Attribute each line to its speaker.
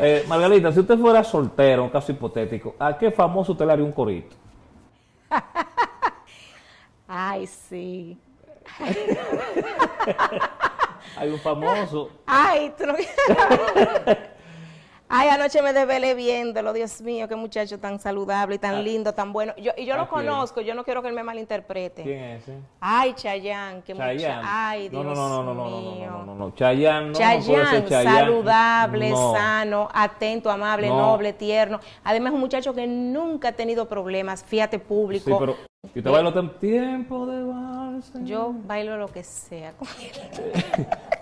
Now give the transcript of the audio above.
Speaker 1: Eh, Margarita, si usted fuera soltero, un caso hipotético, ¿a qué famoso usted le haría un corito?
Speaker 2: Ay, sí. Hay un famoso. Ay, tú
Speaker 3: Ay, anoche me desvelé viéndolo, Dios mío, qué muchacho tan saludable y tan ah. lindo, tan bueno. y yo lo ah, conozco, yo no quiero que él me malinterprete. ¿Quién es Ay, Chayán, qué muchacho. Ay, Dios no, no, no, mío. No, no,
Speaker 1: no, no, no, no, Chayán, saludable, sano,
Speaker 3: atento, amable, noble, tierno. Además, un muchacho que nunca ha tenido problemas, fíjate público. Sí, pero y usted bailo tiempo de balsa? Yo bailo lo que sea.